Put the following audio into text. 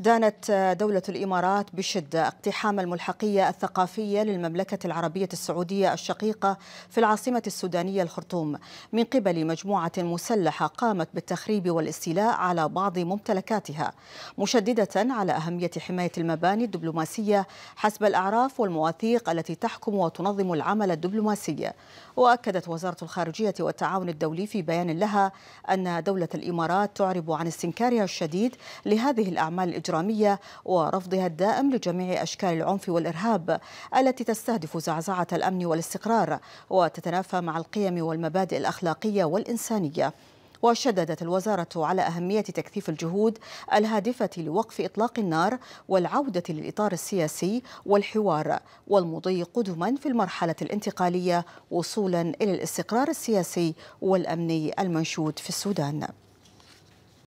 دانت دولة الإمارات بشدة اقتحام الملحقية الثقافية للمملكة العربية السعودية الشقيقة في العاصمة السودانية الخرطوم من قبل مجموعة مسلحة قامت بالتخريب والاستيلاء على بعض ممتلكاتها مشددة على أهمية حماية المباني الدبلوماسية حسب الأعراف والمواثيق التي تحكم وتنظم العمل الدبلوماسي وأكدت وزارة الخارجية والتعاون الدولي في بيان لها أن دولة الإمارات تعرب عن استنكارها الشديد لهذه الأعمال الإجرامية ورفضها الدائم لجميع أشكال العنف والإرهاب التي تستهدف زعزعة الأمن والاستقرار وتتنافى مع القيم والمبادئ الأخلاقية والإنسانية وشددت الوزارة على أهمية تكثيف الجهود الهادفة لوقف إطلاق النار والعودة للإطار السياسي والحوار والمضي قدما في المرحلة الانتقالية وصولا إلى الاستقرار السياسي والأمني المنشود في السودان